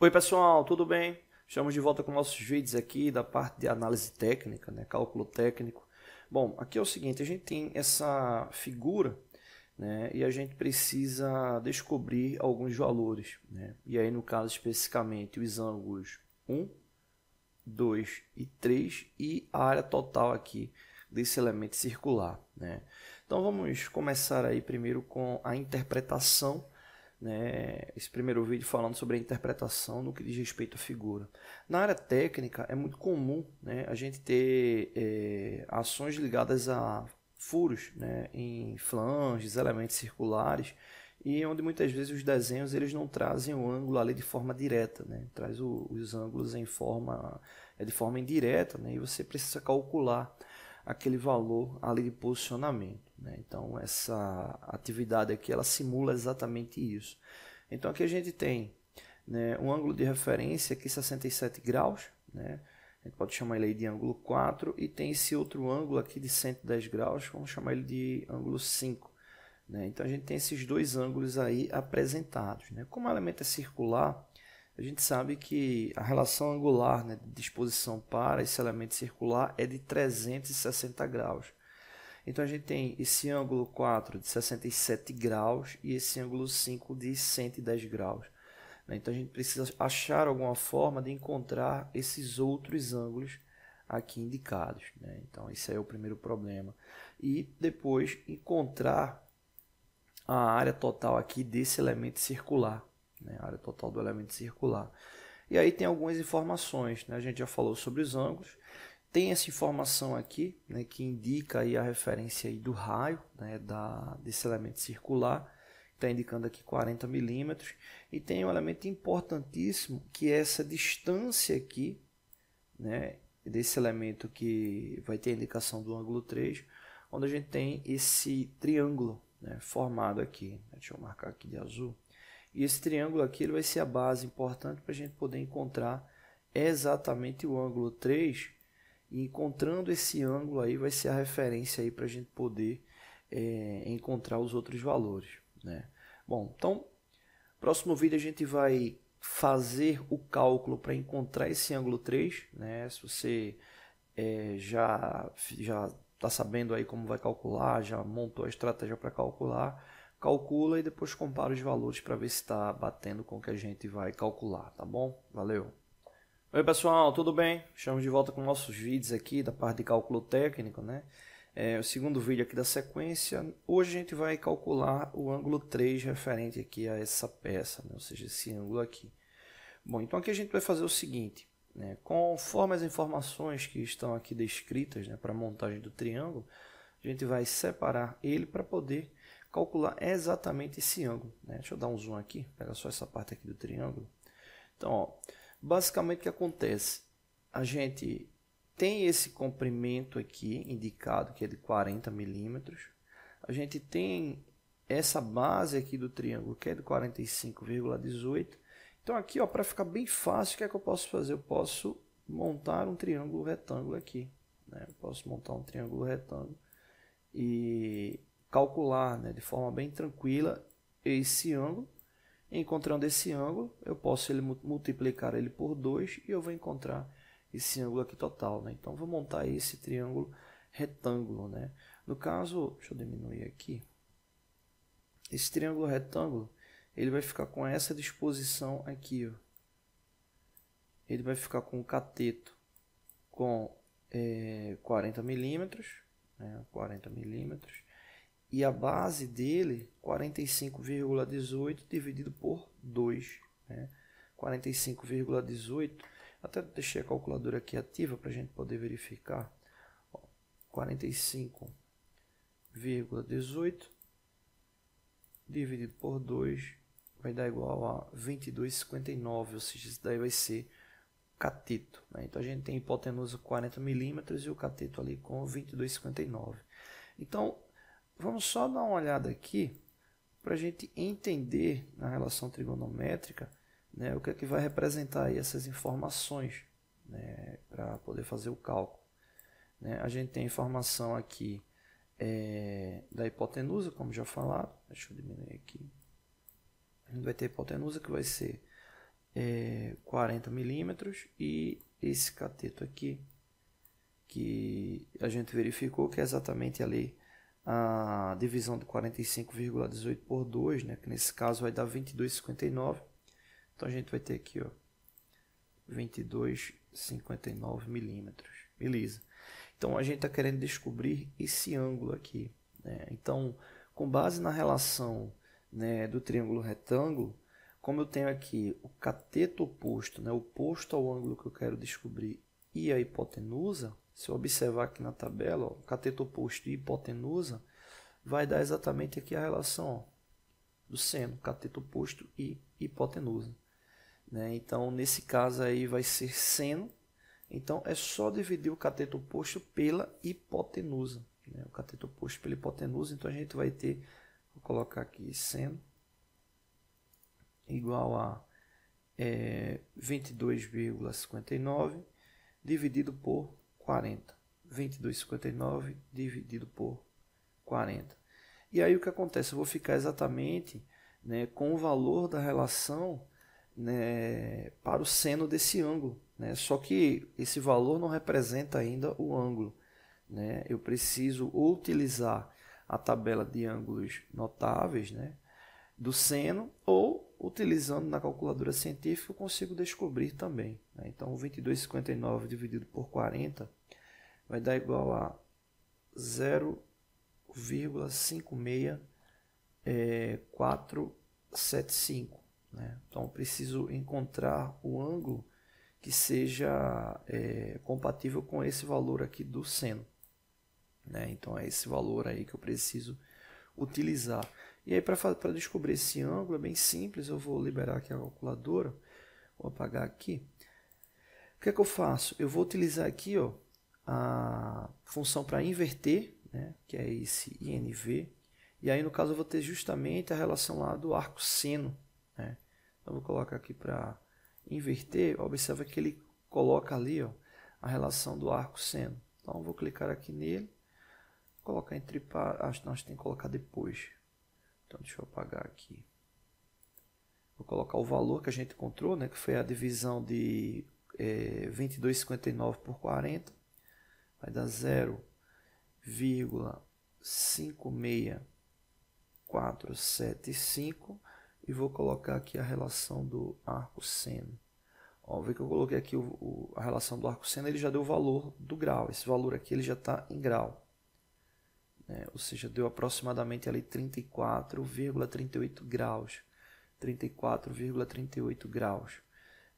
Oi pessoal, tudo bem? Estamos de volta com nossos vídeos aqui da parte de análise técnica, né? cálculo técnico. Bom, aqui é o seguinte, a gente tem essa figura né? e a gente precisa descobrir alguns valores. Né? E aí no caso especificamente os ângulos 1, 2 e 3 e a área total aqui desse elemento circular. Né? Então vamos começar aí primeiro com a interpretação né, esse primeiro vídeo falando sobre a interpretação no que diz respeito à figura. Na área técnica, é muito comum né, a gente ter é, ações ligadas a furos né, em flanges, elementos circulares, e onde muitas vezes os desenhos eles não trazem o ângulo ali de forma direta, né? traz o, os ângulos em forma é de forma indireta, né? e você precisa calcular aquele valor ali de posicionamento. Né? Então essa atividade aqui ela simula exatamente isso. Então aqui a gente tem né, um ângulo de referência aqui 67 graus, né? a gente pode chamar ele de ângulo 4 e tem esse outro ângulo aqui de 110 graus, vamos chamar ele de ângulo 5. Né? Então a gente tem esses dois ângulos aí apresentados. Né? Como o elemento é circular, a gente sabe que a relação angular né, de disposição para esse elemento circular é de 360 graus. Então a gente tem esse ângulo 4 de 67 graus e esse ângulo 5 de 110 graus. Né? Então a gente precisa achar alguma forma de encontrar esses outros ângulos aqui indicados. Né? Então esse é o primeiro problema. E depois encontrar a área total aqui desse elemento circular né? a área total do elemento circular. E aí tem algumas informações, né? a gente já falou sobre os ângulos, tem essa informação aqui né, que indica aí a referência aí do raio né, da, desse elemento circular, está indicando aqui 40 milímetros, e tem um elemento importantíssimo que é essa distância aqui, né, desse elemento que vai ter a indicação do ângulo 3, onde a gente tem esse triângulo né, formado aqui. Deixa eu marcar aqui de azul. E esse triângulo aqui ele vai ser a base importante para a gente poder encontrar exatamente o ângulo 3. E encontrando esse ângulo aí vai ser a referência aí para a gente poder é, encontrar os outros valores. Né? Bom, então, próximo vídeo a gente vai fazer o cálculo para encontrar esse ângulo 3. Né? Se você é, já já está sabendo aí como vai calcular, já montou a estratégia para calcular, calcula e depois compara os valores para ver se está batendo com o que a gente vai calcular, tá bom? Valeu! Oi pessoal, tudo bem? Estamos de volta com nossos vídeos aqui da parte de cálculo técnico, né? É o segundo vídeo aqui da sequência. Hoje a gente vai calcular o ângulo 3 referente aqui a essa peça, né? ou seja, esse ângulo aqui. Bom, então aqui a gente vai fazer o seguinte, né? conforme as informações que estão aqui descritas né, para a montagem do triângulo, a gente vai separar ele para poder calcular exatamente esse ângulo. Né? Deixa eu dar um zoom aqui, pega só essa parte aqui do triângulo. Então, ó, basicamente o que acontece? A gente tem esse comprimento aqui indicado, que é de 40 milímetros. A gente tem essa base aqui do triângulo, que é de 45,18. Então aqui, para ficar bem fácil, o que é que eu posso fazer? Eu posso montar um triângulo retângulo aqui. Né? Eu posso montar um triângulo retângulo e calcular né, de forma bem tranquila esse ângulo. Encontrando esse ângulo, eu posso ele, multiplicar ele por 2 e eu vou encontrar esse ângulo aqui total. Né? Então, vou montar esse triângulo retângulo. Né? No caso, deixa eu diminuir aqui. Esse triângulo retângulo, ele vai ficar com essa disposição aqui. Ó. Ele vai ficar com o cateto com é, eh, 40 milímetros, né? 40 milímetros e a base dele 45,18 dividido por 2. Né? 45,18, até deixei a calculadora aqui ativa para a gente poder verificar. 45,18 dividido por 2 vai dar igual a 22,59, ou seja, isso daí vai ser cateto. Né? Então a gente tem hipotenusa 40 milímetros e o cateto ali com 22,59. Então Vamos só dar uma olhada aqui para a gente entender na relação trigonométrica né, o que é que vai representar aí essas informações né, para poder fazer o cálculo. Né, a gente tem a informação aqui é, da hipotenusa, como já falado. Deixa eu diminuir aqui. A gente vai ter a hipotenusa que vai ser é, 40 milímetros e esse cateto aqui que a gente verificou que é exatamente ali a divisão de 45,18 por 2, né, que nesse caso vai dar 22,59. Então a gente vai ter aqui, ó, 22,59 milímetros. Beleza. Então a gente está querendo descobrir esse ângulo aqui. Né? Então, com base na relação né, do triângulo retângulo, como eu tenho aqui o cateto oposto, né, oposto ao ângulo que eu quero descobrir, e a hipotenusa, se eu observar aqui na tabela, ó, cateto oposto e hipotenusa, vai dar exatamente aqui a relação ó, do seno, cateto oposto e hipotenusa. Né? Então, nesse caso aí vai ser seno, então é só dividir o cateto oposto pela hipotenusa. Né? O cateto oposto pela hipotenusa, então a gente vai ter, vou colocar aqui seno, igual a é, eh, 22,59 dividido por 40. 22,59 dividido por 40. E aí o que acontece? Eu vou ficar exatamente né, com o valor da relação né, para o seno desse ângulo. Né? Só que esse valor não representa ainda o ângulo. Né? Eu preciso utilizar a tabela de ângulos notáveis né, do seno ou utilizando na calculadora científica eu consigo descobrir também. Né? Então, 22,59 dividido por 40 vai dar igual a 0,56475. é, 475. Né? Então, preciso encontrar o ângulo que seja é, compatível com esse valor aqui do seno. Né? Então, é esse valor aí que eu preciso utilizar. E aí, para descobrir esse ângulo, é bem simples, eu vou liberar aqui a calculadora, vou apagar aqui. O que é que eu faço? Eu vou utilizar aqui, ó, a função para inverter, né, que é esse INV, e aí no caso eu vou ter justamente a relação lá do arco seno. Né? Então vou colocar aqui para inverter, observa que ele coloca ali ó, a relação do arco seno. Então vou clicar aqui nele, colocar entre ah, acho que nós tem que colocar depois. Então deixa eu apagar aqui. Vou colocar o valor que a gente encontrou, né, que foi a divisão de é, eh, 22,59 por 40 vai dar 0,56475 e vou colocar aqui a relação do arco seno. Ó, vê que eu coloquei aqui o, o, a relação do arco seno, ele já deu o valor do grau. Esse valor aqui ele já está em grau. É, ou seja, deu aproximadamente ali 34,38 graus. 34,38 graus.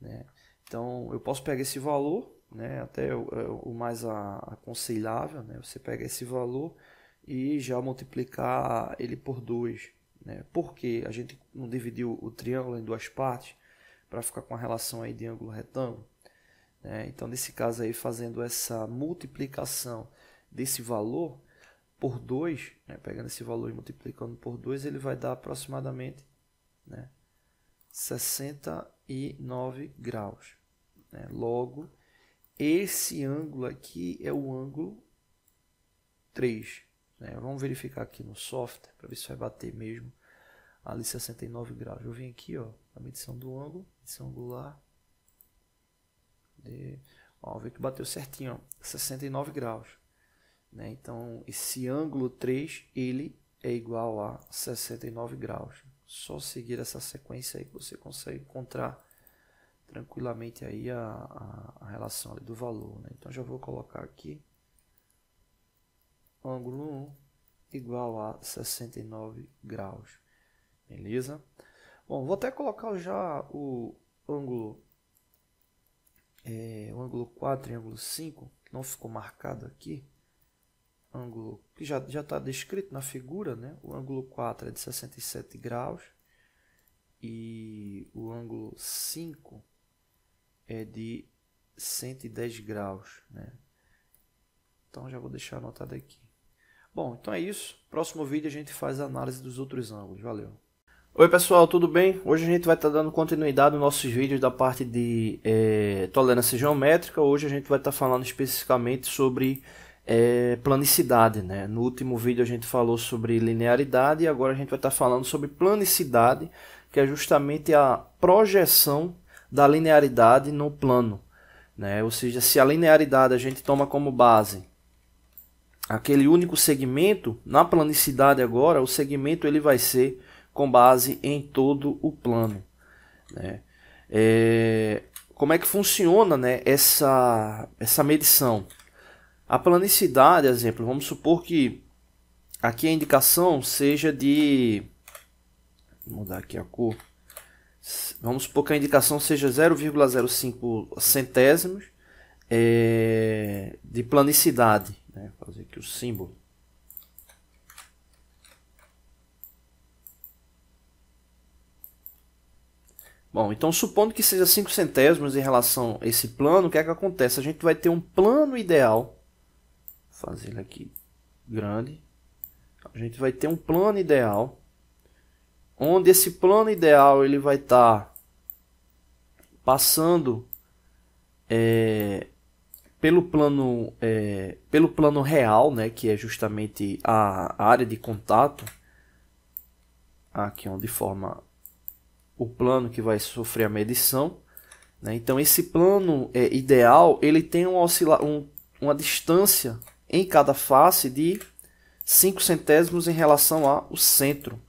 Né? Então, eu posso pegar esse valor né? Até o, é, o mais aconselhável, né? Você pega esse valor e já multiplicar ele por 2, né? Porque a gente não dividiu o triângulo em duas partes para ficar com a relação aí de ângulo retângulo, né? Então, nesse caso aí, fazendo essa multiplicação desse valor por 2, né? pegando esse valor e multiplicando por 2, ele vai dar aproximadamente, né? 69 graus. Né? Logo, esse ângulo aqui é o ângulo 3. Né? Vamos verificar aqui no software para ver se vai bater mesmo ali 69 graus. Eu vim aqui ó, a medição do ângulo, medição angular. De... Ó, vê que bateu certinho, ó, 69 graus. Né? Então esse ângulo 3 ele é igual a 69 graus. Só seguir essa sequência aí que você consegue encontrar tranquilamente aí a, a, a relação do valor. Né? Então já vou colocar aqui ângulo 1 igual a 69 graus. Beleza? Bom, vou até colocar já o ângulo é, o ângulo 4 e ângulo 5, que não ficou marcado aqui. Ângulo que já já está descrito na figura, né? O ângulo 4 é de 67 graus e o ângulo 5 é de 110 graus, né? Então já vou deixar anotado aqui. Bom, então é isso. Próximo vídeo a gente faz a análise dos outros ângulos. Valeu! Oi pessoal, tudo bem? Hoje a gente vai estar tá dando continuidade nos nossos vídeos da parte de é, tolerância geométrica. Hoje a gente vai estar tá falando especificamente sobre é, planicidade. Né? No último vídeo a gente falou sobre linearidade e agora a gente vai estar tá falando sobre planicidade, que é justamente a projeção da linearidade no plano. Né? Ou seja, se a linearidade a gente toma como base aquele único segmento, na planicidade agora, o segmento ele vai ser com base em todo o plano. Né? É, como é que funciona né, essa, essa medição? A planicidade, exemplo, vamos supor que aqui a indicação seja de. Vou mudar aqui a cor vamos supor que a indicação seja 0,05 centésimos é, de planicidade. Né? Vou fazer aqui o símbolo. Bom, então supondo que seja 5 centésimos em relação a esse plano, o que é que acontece? A gente vai ter um plano ideal. Vou fazer ele aqui grande. A gente vai ter um plano ideal onde esse plano ideal ele vai estar tá passando é, pelo plano é, pelo plano real, né, que é justamente a área de contato aqui onde forma o plano que vai sofrer a medição. Né? Então esse plano é, ideal ele tem uma, oscila um, uma distância em cada face de 5 centésimos em relação ao centro.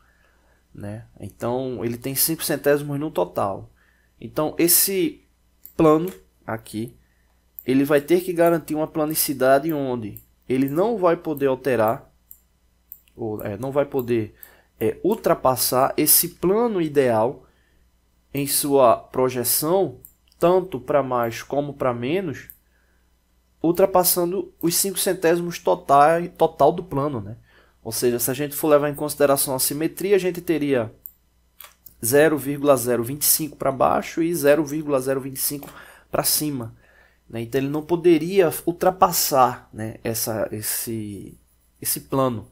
Né? Então ele tem 5 centésimos no total. Então esse plano aqui, ele vai ter que garantir uma planicidade onde ele não vai poder alterar, ou é, não vai poder é, ultrapassar esse plano ideal em sua projeção, tanto para mais como para menos, ultrapassando os 5 centésimos total, total do plano. Né? Ou seja, se a gente for levar em consideração a simetria, a gente teria 0,025 para baixo e 0,025 para cima. Né? Então ele não poderia ultrapassar né, essa, esse, esse plano.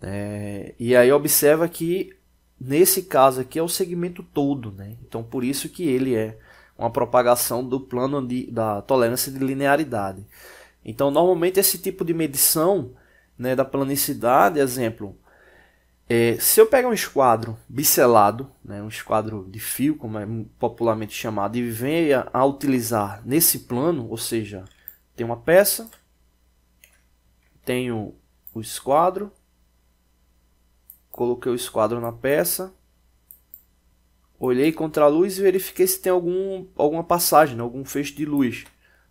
Né? e aí observa que nesse caso aqui é o segmento todo, né? Então por isso que ele é uma propagação do plano de, da tolerância de linearidade. Então normalmente esse tipo de medição né, da planicidade, exemplo, é, se eu pegar um esquadro bicelado, né, um esquadro de fio, como é popularmente chamado, e venha a utilizar nesse plano, ou seja, tem uma peça, tenho o esquadro, coloquei o esquadro na peça, olhei contra a luz e verifiquei se tem algum, alguma passagem, né, algum feixe de luz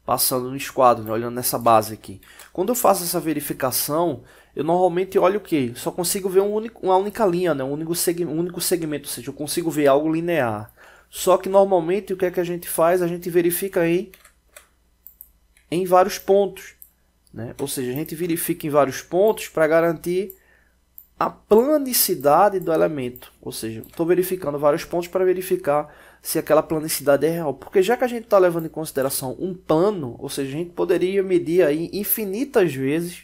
passando no esquadro, né, olhando nessa base aqui. Quando eu faço essa verificação, eu normalmente olho o que? Só consigo ver um único, uma única linha, né? um, único segmento, um único segmento, ou seja, eu consigo ver algo linear. Só que normalmente o que é que a gente faz? A gente verifica em, em vários pontos. Né? Ou seja, a gente verifica em vários pontos para garantir a planicidade do elemento. Ou seja, estou verificando vários pontos para verificar se aquela planicidade é real. Porque já que a gente está levando em consideração um plano, ou seja, a gente poderia medir aí infinitas vezes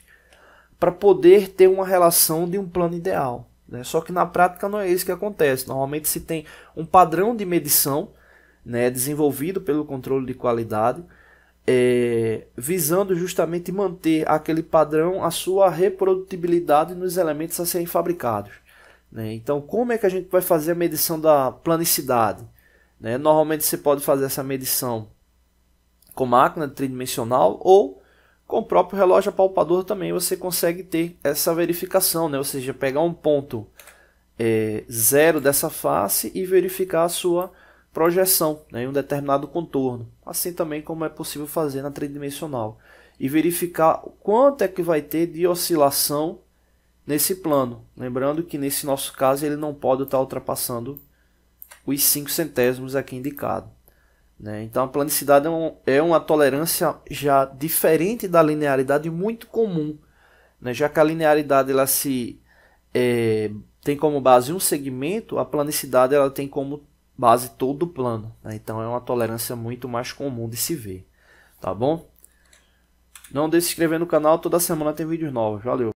para poder ter uma relação de um plano ideal. Né? Só que na prática não é isso que acontece. Normalmente se tem um padrão de medição né, desenvolvido pelo controle de qualidade, é, visando justamente manter aquele padrão, a sua reprodutibilidade nos elementos a serem fabricados. Né? Então, como é que a gente vai fazer a medição da planicidade? Né? Normalmente você pode fazer essa medição com máquina tridimensional ou com o próprio relógio apalpador também você consegue ter essa verificação, né? ou seja, pegar um ponto é, zero dessa face e verificar a sua projeção né, em um determinado contorno, assim também como é possível fazer na tridimensional, e verificar quanto é que vai ter de oscilação nesse plano, lembrando que nesse nosso caso ele não pode estar ultrapassando os 5 centésimos aqui indicado. Né? Então a planicidade é, um, é, uma tolerância já diferente da linearidade muito comum, né? já que a linearidade ela se é, tem como base um segmento, a planicidade ela tem como base todo o plano. Né? Então é uma tolerância muito mais comum de se ver, tá bom? Não deixe de se inscrever no canal, toda semana tem vídeos novos. Valeu!